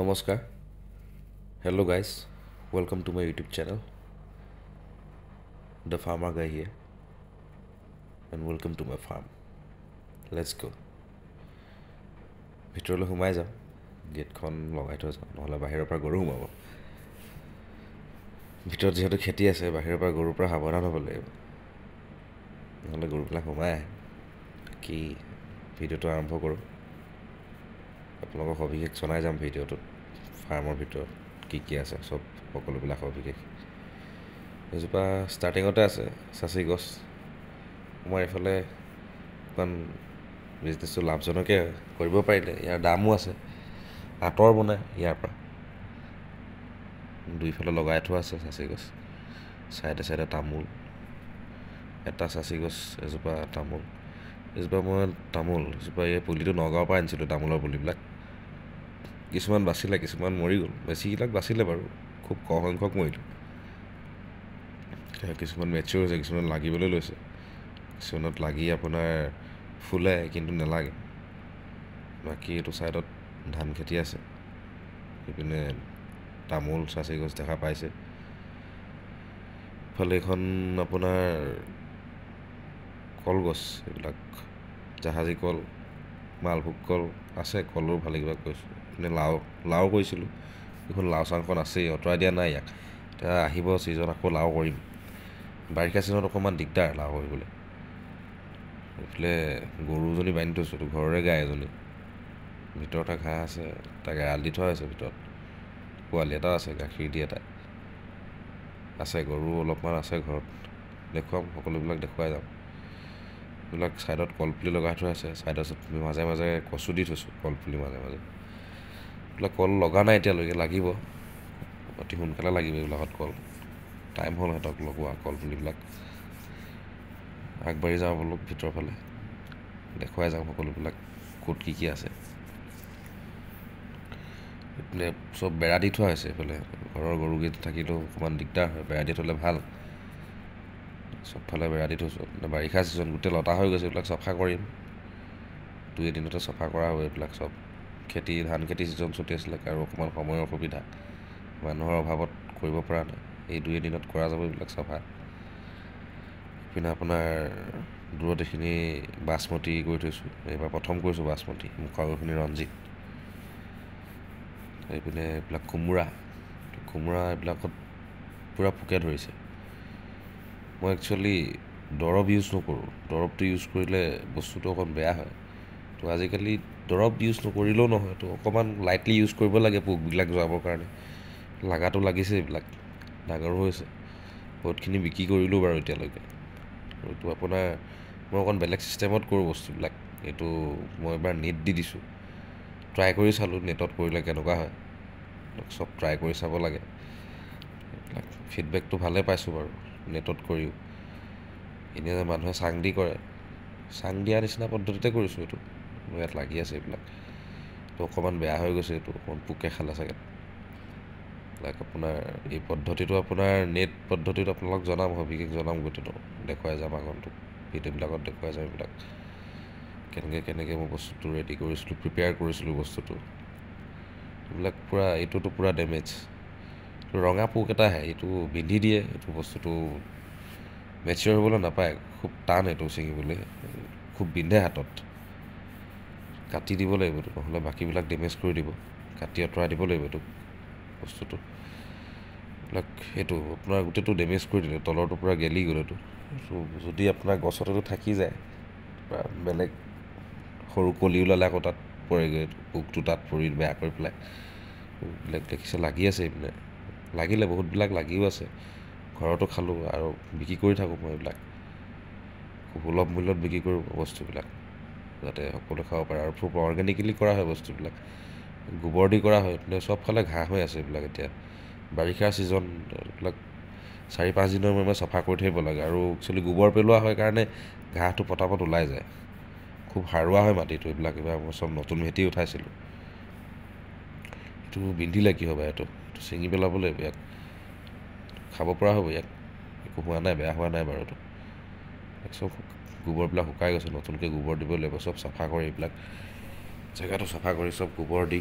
নমস্কাৰ hello' guys welcome to my YouTube channel the farmer guy here and welcome to my farm let's go' ভিতৰলৈ সোমাই যাওঁ গেটখন লগাই থৈ যাওঁ নহ'লে বাহিৰৰ পৰা গৰু সোমাব ভিতৰত যিহেতু খেতি আছে বাহিৰৰ পৰা গৰুৰ পৰা সাৱধান হ'ব লাগিব নহ'লে গৰুবিলাক সোমাই আহে কি ভিডিঅ'টো আৰম্ভ কৰোঁ আপোনালোকক সবিশেষ জনাই যাম ভিডিঅ'টোত ফাৰ্মৰ ভিতৰত কি কি আছে চব সকলোবিলাক সবিশেষ এজোপা ষ্টাৰ্টিঙতে আছে চাচি গছ আমাৰ এইফালে অকণমান বিজনেছটো লাভজনকে কৰিব পাৰিলে ইয়াৰ দামো আছে আঁতৰ বনাই ইয়াৰ পৰা দুইফালে লগাই থোৱা আছে চাচি গছ চাইডে চাইডে তামোল এটা চাচি গছ এজোপা তামোল এজোপা মই তামোল এজোপা এই পুলিটো নগাঁৱৰ পৰা আনিছিলোঁ তামোলৰ পুলিবিলাক কিছুমান বাচিলে কিছুমান মৰি গ'ল বেছিবিলাক বাচিলে বাৰু খুব ক সংখ্যক মৰিলে কিছুমান মেচিয়ৰ হৈছে কিছুমান লাগিবলৈ লৈছে কিছুমানত লাগি আপোনাৰ ফুলে কিন্তু নেলাগে বাকী এইটো ছাইডত ধান খেতি আছে সেইপিনে তামোল চাচি গছ দেখা পাইছে ইফালে এইখন আপোনাৰ কলগছ এইবিলাক জাহাজী কল মালভোগ কল আছে কলৰ ভালে কিবা কৈছোঁ আপুনি লাও লাও কৰিছিলোঁ এইখন লাও চাওখন আছেই আঁতৰাই দিয়া নাই ইয়াক এতিয়া আহিব ছিজন আকৌ লাও কৰিম বাৰিষা ছিজনত অকণমান দিগদাৰ লাও কৰিবলৈ এইফালে গৰুজনী বান্ধি থৈছোঁতো ঘৰৰে গাই এজনী ভিতৰতে ঘাঁহ আছে তাক এৰাল দি থোৱা হৈছে ভিতৰত পোৱালি এটা আছে গাখীৰ দি তাই আছে গৰু অলপমান আছে ঘৰত দেখুৱাম সকলোবিলাক দেখুৱাই যাম এইবিলাক ছাইডত কলপুলি লগাই থোৱা আছে ছাইডৰ মাজে মাজে কচু দি থৈছোঁ কলপুলি মাজে মাজে এইবিলাক কল লগা নাই এতিয়ালৈকে লাগিব অতি সোনকালে লাগিব এইবিলাকত কল টাইম হ'ল সিহঁতক লগোৱা কল পুলিবিলাক আগবাঢ়ি যাওঁ বোলো ভিতৰৰ ফালে দেখুৱাই যাওঁ সকলোবিলাক ক'ত কি কি আছে এইফালে চব বেৰা দি থোৱা হৈছে এইফালে ঘৰৰ গৰুকেইটা থাকিলেও অকণমান দিগদাৰ হয় বেৰা দি থ'লে ভাল চবফালে বেৰা দি থৈছোঁ বাৰিষা ছিজন গোটেই লতা হৈ গৈছে এইবিলাক চফা কৰিম দুই এদিনতে চফা কৰা হয় এইবিলাক চব খেতি ধান খেতি ছিজন চলি আছিলে আৰু অকণমান সময়ৰ অসুবিধা মানুহৰ অভাৱত কৰিব পৰা নাই এই দুই এদিনত কৰা যাব এইবিলাক চাফা ইপিনে আপোনাৰ দূৰত এইখিনি বাচমতি কৰি থৈছোঁ এইবাৰ প্ৰথম কৰিছোঁ বাচমতি মুখাগৰখিনি ৰঞ্জিত এইপিনে এইবিলাক কোমোৰা কোমোৰা এইবিলাকত পূৰা পোকে ধৰিছে মই একচুৱেলি দৰৱ ইউজ নকৰোঁ দৰৱটো ইউজ কৰিলে বস্তুটো অকণ বেয়া হয় ত' আজিকালি দৰৱ ইউজ নকৰিলেও নহয়তো অকণমান লাইটলি ইউজ কৰিব লাগে পোকবিলাক যোৱাবৰ কাৰণে লাগাটো লাগিছে এইবিলাক ডাঙৰো হৈছে বহুতখিনি বিক্ৰী কৰিলোঁ বাৰু এতিয়ালৈকে এইটো আপোনাৰ মই অকণ বেলেগ ছিষ্টেমত কৰোঁ বস্তুবিলাক এইটো মই এবাৰ নেট দি দিছোঁ ট্ৰাই কৰি চালোঁ নেটত কৰিলে কেনেকুৱা হয় চব ট্ৰাই কৰি চাব লাগে এইবিলাক ফিডবেকটো ভালে পাইছোঁ বাৰু নেটত কৰিও এনেই মানুহে চাং দি কৰে চাং দিয়াৰ নিচিনা পদ্ধতিতে কৰিছোঁ এইটো মোৰ ইয়াত লাগি আছে এইবিলাক তো অকণমান বেয়া হৈ গৈছে এইটো অকণমান পোকে খালে চাগে লাইক আপোনাৰ এই পদ্ধতিটো আপোনাৰ নেট পদ্ধতিটো আপোনালোক জনাম হয় বিশেষ জনাম গোটেইটো দেখুৱাই যাম আগন্তুক ভিডিঅ'বিলাকত দেখুৱাই যাম এইবিলাক কেনেকৈ কেনেকৈ মই বস্তুটো ৰেডি কৰিছিলোঁ প্ৰিপেয়াৰ কৰিছিলোঁ বস্তুটো এইবিলাক পূৰা এইটোতো পূৰা ডেমেজ ৰঙা পোক এটা আহে এইটো বিন্ধি দিয়ে এইটো বস্তুটো মেচিয়ৰ হ'বলৈ নাপায় খুব টান এইটো ছিঙিবলৈ খুব বিন্ধে হাতত কাটি দিব লাগিব এইটো নহ'লে বাকীবিলাক ডেমেজ কৰি দিব কাটি আঁতৰাই দিব লাগিব এইটো বস্তুটো এইবিলাক সেইটো আপোনাৰ গোটেইটো ডেমেজ কৰি দিলে তলৰটো পৰা গেলি গ'ল এইটো চ' যদি আপোনাৰ গছতেতো থাকি যায় বা বেলেগ সৰু কলি ওলালে আকৌ তাত পৰেগৈ এইটো পোকটো তাত পৰি বেয়া কৰি পেলাই এইবিলাক দেখিছে লাগি আছে এইপিনে লাগিলে বহুতবিলাক লাগিও আছে ঘৰতো খালোঁ আৰু বিক্ৰী কৰি থাকোঁ মই এইবিলাক সুলভ মূল্যত বিক্ৰী কৰোঁ বস্তুবিলাক যাতে সকলো খাব পাৰে আৰু ফুৰ অৰ্গেনিকেলি কৰা হয় বস্তুবিলাক গোবৰ দি কৰা হয় কিন্তু চব চবফালে ঘাঁহ হৈ আছে এইবিলাক এতিয়া বাৰিষাৰ ছিজন এইবিলাক চাৰি পাঁচদিনৰ মূৰে মূৰে চাফা কৰি থাকিব লাগে আৰু একচুৱেলি গোবৰ পেলোৱা হয় কাৰণে ঘাঁহটো পটাপট ওলাই যায় খুব সাৰুৱা হয় মাটিটো এইবিলাক এইবাৰ মই চব নতুন ভেটি উঠাইছিলোঁ এইটো বিন্ধিলে কি হ'ব এইটো এইটো ছিঙি পেলাব লাগিব ইয়াক খাব পৰা হ'ব ইয়াক একো হোৱা নাই বেয়া হোৱা নাই বাৰু এইটো একচব গোবৰবিলাক শুকাই গৈছে নতুনকৈ গোবৰ দিব লাগিব চব চাফা কৰি এইবিলাক জেগাটো চাফা কৰি চব গোবৰ দি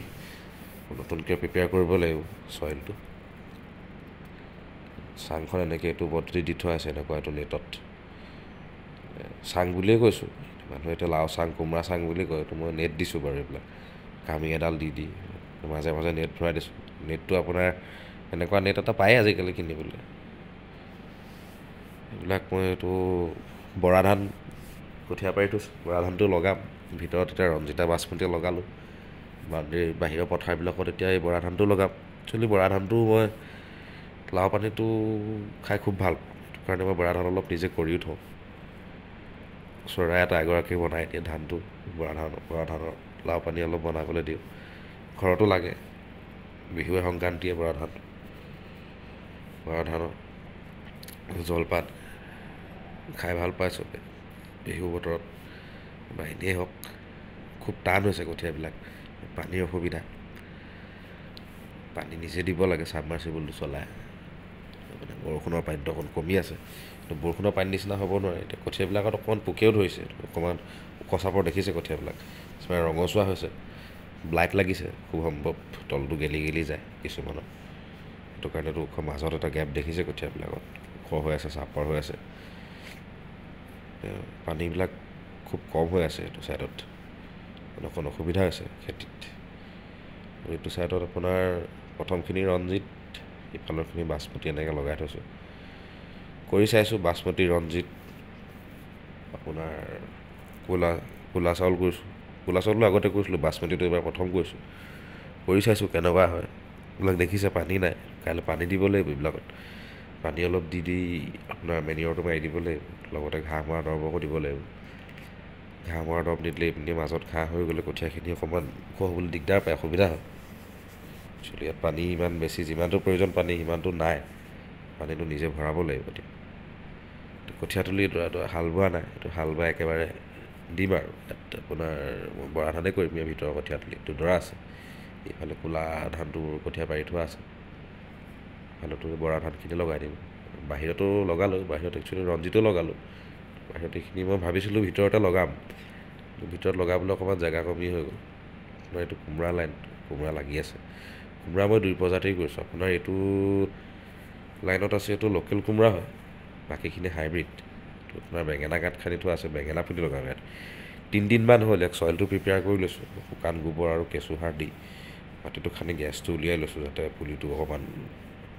নতুনকৈ প্ৰিপেয়াৰ কৰিব লাগিব চইলটো চাংখন এনেকৈ এইটো বদলি দি থোৱা আছে এনেকুৱা এইটো নেটত চাং বুলিয়ে কৈছোঁ মানুহে এতিয়া লাও চাং কোমোৰা চাং বুলি কয় এইটো মই নেট দিছোঁ বাৰু এইবিলাক কামি এডাল দি দি মাজে মাজে নেট ভৰাই দিছোঁ নেটটো আপোনাৰ এনেকুৱা নেট এটা পায়ে আজিকালি কিনিবলৈ এইবিলাক মই এইটো বৰা ধান কঠীয়া পাৰিটো বৰা ধানটো লগাম ভিতৰত এতিয়া ৰঞ্জিতা বাচমতি লগালোঁ বাউণ্ডেৰী বাহিৰৰ পথাৰবিলাকত এতিয়া এই বৰা ধানটো লগাম একচুৱেলি বৰা ধানটো মই লাও পানীটো খাই খুব ভাল সেইটো কাৰণে মই বৰা ধান অলপ নিজে কৰিও থওঁ চৰাই এটা এগৰাকী বনাই দিয়ে ধানটো বৰা ধান বৰা ধানৰ লাও পানী অলপ বনাবলৈ দিওঁ ঘৰতো লাগে বিহুৱে সংক্ৰান্তিয়ে বৰা ধান বৰা ধানৰ জলপান খাই ভাল পায় চবেই বিহু বতৰত বা এনেই হওক খুব টান হৈছে কঠীয়াবিলাক পানীৰ অসুবিধা পানী নিজে দিব লাগে চাবমাৰ্চিবলটো চলাই মানে বৰষুণৰ পানীটো অকণ কমি আছে কিন্তু বৰষুণৰ পানীৰ নিচিনা হ'ব নোৱাৰে এতিয়া কঠীয়াবিলাকত অকণমান পোকেও ধৰিছে অকণমান ওখ চাপৰ দেখিছে কঠীয়াবিলাক কিছুমান ৰঙচুৱা হৈছে ব্লাইট লাগিছে খুব সম্ভৱ তলটো গেলি গেলি যায় কিছুমানত সেইটো কাৰণেতো ওখ মাজত এটা গেপ দেখিছে কঠীয়াবিলাকত ওখ হৈ আছে চাপৰ হৈ আছে পানীবিলাক খুব কম হৈ আছে এইটো ছাইডত অকণ অসুবিধা আছে খেতিত এইটো ছাইডত আপোনাৰ প্ৰথমখিনি ৰঞ্জিত ইফালৰখিনি বাচমতি এনেকৈ লগাই থৈছোঁ কৰি চাইছোঁ বাচমতি ৰঞ্জিত আপোনাৰ কোলা কোলা চাউল কৰিছোঁ কোলা চাউলো আগতে কৰিছিলোঁ বাচমতিটো এইবাৰ প্ৰথম কৰিছোঁ কৰি চাইছোঁ কেনেকুৱা হয় এইবিলাক দেখিছে পানী নাই কাইলৈ পানী দিব লাগিব এইবিলাকত পানী অলপ দি দি আপোনাৰ মেনিয়ৰটো মাৰি দিব লাগিব লগতে ঘাঁহ মৰা দৰৱকো দিব লাগিব ঘাঁহ মৰা দৰৱ নিদিলে এইপিনে মাজত ঘাঁহ হৈ গ'লে কঠীয়াখিনি অকণমান ওখ হ'বলৈ দিগদাৰ পায় অসুবিধা হয় একচুৱেলি ইয়াত পানী ইমান বেছি যিমানটো প্ৰয়োজন পানী সিমানটো নাই পানীটো নিজে ভৰাব লাগিব এতিয়া কঠীয়া তুলি হাল বোৱা নাই এইটো হাল বোৱা একেবাৰে দিম আৰু ইয়াত আপোনাৰ বৰা ধানেই কৰিম ইয়াৰ ভিতৰৰ কঠীয়া তুলি এইটো দৰা আছে এইফালে ক'লা ধানটো কঠীয়া পাৰি থোৱা আছে ফাইলতো বৰা ধানখিনি লগাই দিম বাহিৰতো লগালোঁ বাহিৰত একচুৱেলি ৰঞ্জিতো লগালোঁ বাহিৰত এইখিনি মই ভাবিছিলোঁ ভিতৰতে লগাম ভিতৰত লগাবলৈ অকণমান জেগা কমি হৈ গ'ল আপোনাৰ এইটো কোমোৰা লাইন কোমোৰা লাগি আছে কোমোৰা মই দুই প্ৰজাতিৰ কৰিছোঁ আপোনাৰ এইটো লাইনত আছে এইটো লোকেল কোমোৰা হয় বাকীখিনি হাইব্ৰিড আপোনাৰ বেঙেনা গাঁত খানিটো আছে বেঙেনা পুলি লগাম ইয়াত তিনিদিনমান হ'ল ইয়াক চইলটো প্ৰিপেয়াৰ কৰি লৈছোঁ শুকান গোবৰ আৰু কেঁচুসাৰ দি মাটিটো খানি গেছটো উলিয়াই লৈছোঁ যাতে পুলিটো অকণমান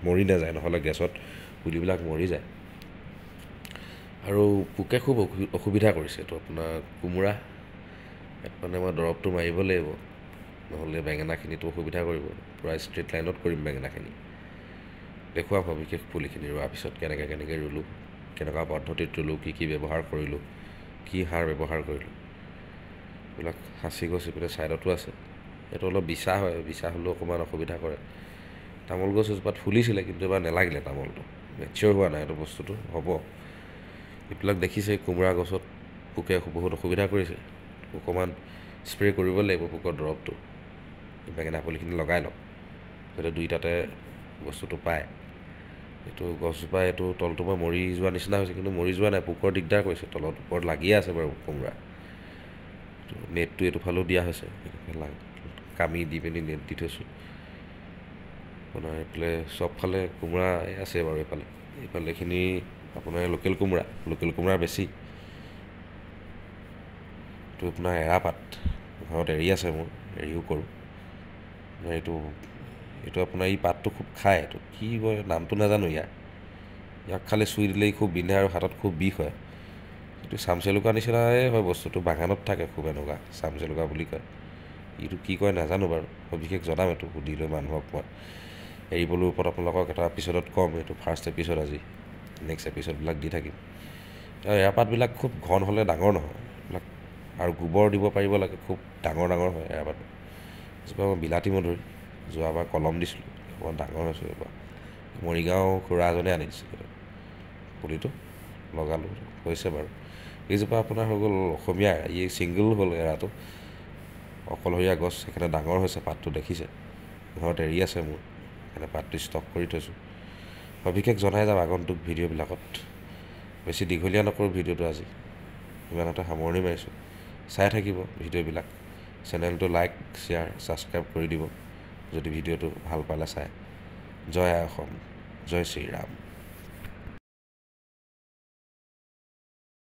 মৰি নাযায় নহ'লে গেছত পুলিবিলাক মৰি যায় আৰু পোকে খুব অসুবিধা কৰিছে এইটো আপোনাৰ কোমোৰা মানে মই দৰৱটো মাৰিব লাগিব নহ'লে বেঙেনাখিনিতো অসুবিধা কৰিব পূৰা ষ্ট্ৰেট লাইনত কৰিম বেঙেনাখিনি দেখুৱাব বিশেষ পুলিখিনি ৰোৱাৰ পিছত কেনেকৈ কেনেকৈ ৰুলোঁ কেনেকুৱা পদ্ধতিত ৰুলোঁ কি কি ব্যৱহাৰ কৰিলোঁ কি সাৰ ব্যৱহাৰ কৰিলোঁ এইবিলাক সাঁচি গছ ইপিনে ছাইডতো আছে সেইটো অলপ বিচা হয় বিচা হ'লেও অকণমান অসুবিধা কৰে তামোল গছ এজোপাত ফুলিছিলে কিন্তু এবাৰ নেলাগিলে তামোলটো মেচিয়ৰ হোৱা নাই এইটো বস্তুটো হ'ব এইবিলাক দেখিছে কোমোৰা গছত পোকে বহুত অসুবিধা কৰিছে অকণমান স্প্ৰে কৰিব লাগিব পোকৰ দৰৱটো বেঙেনা পুলিখিনি লগাই লওক যাতে দুইটাতে বস্তুটো পায় এইটো গছজোপা এইটো তলটো মই মৰি যোৱা নিচিনা হৈছে কিন্তু মৰি যোৱা নাই পোকৰ দিগদাৰ কৰিছে তলত ওপৰত লাগিয়ে আছে বাৰু কোমোৰা নেটটো এইটো ফালেও দিয়া হৈছে কামি দি পিনি নেট দি থৈছোঁ আপোনাৰ এইফালে চবফালে কোমোৰাই আছে বাৰু এইফালে এইফালেখিনি আপোনাৰ লোকেল কোমোৰা লোকেল কোমোৰা বেছি এইটো আপোনাৰ এৰাপাত ঘৰত এৰি আছে মোৰ এৰিও কৰোঁ এইটো এইটো আপোনাৰ এই পাতটো খুব খায় এইটো কি কয় নামটো নাজানো ইয়াৰ ইয়াক খালি চুই দিলেই খুব বিন্ধে আৰু হাতত খুব বিষ হয় এইটো চামচেলুকা নিচিনাই হয় বস্তুটো বাগানত থাকে খুব এনেকুৱা চামচেলুকা বুলি কয় এইটো কি কয় নাজানো বাৰু সবিশেষ জনাম এইটো সুধিলৈ মানুহক মই এৰিবলৈ ওপৰত আপোনালোকক এটা এপিচ'ডত ক'ম এইটো ফাৰ্ষ্ট এপিচ'ড আজি নেক্সট এপিচ'ডবিলাক দি থাকিম আৰু এয়াৰপাতবিলাক খুব ঘন হ'লে ডাঙৰ নহয় এইবিলাক আৰু গোবৰ দিব পাৰিব লাগে খুব ডাঙৰ ডাঙৰ হয় এয়াৰপাত যিবোৰ মই বিলাতী মধুৰি যোৱাবাৰ কলম দিছিলোঁ অকণমান ডাঙৰ হৈছোঁ এইবাৰ মৰিগাঁও খুৰা এজনে আনি দিছিলোঁ পুলিটো লগালোঁ হৈছে বাৰু এইজোপা আপোনাৰ হৈ গ'ল অসমীয়া ই ছিংগল হ'ল এৰাটো অকলশৰীয়া গছ সেইকাৰণে ডাঙৰ হৈছে পাতটো দেখিছে ঘৰত এৰি আছে মোৰ মানে পাতটো ষ্টপ কৰি থৈছোঁ সবিশেষ জনাই যাম আগন্তুক ভিডিঅ'বিলাকত বেছি দীঘলীয়া নকৰোঁ ভিডিঅ'টো আজি ইমানতে সামৰণি মাৰিছোঁ চাই থাকিব ভিডিঅ'বিলাক চেনেলটো লাইক শ্বেয়াৰ ছাবস্ক্ৰাইব কৰি দিব যদি ভিডিঅ'টো ভাল পালে চাই জয় আই অসম জয় শ্ৰীৰাম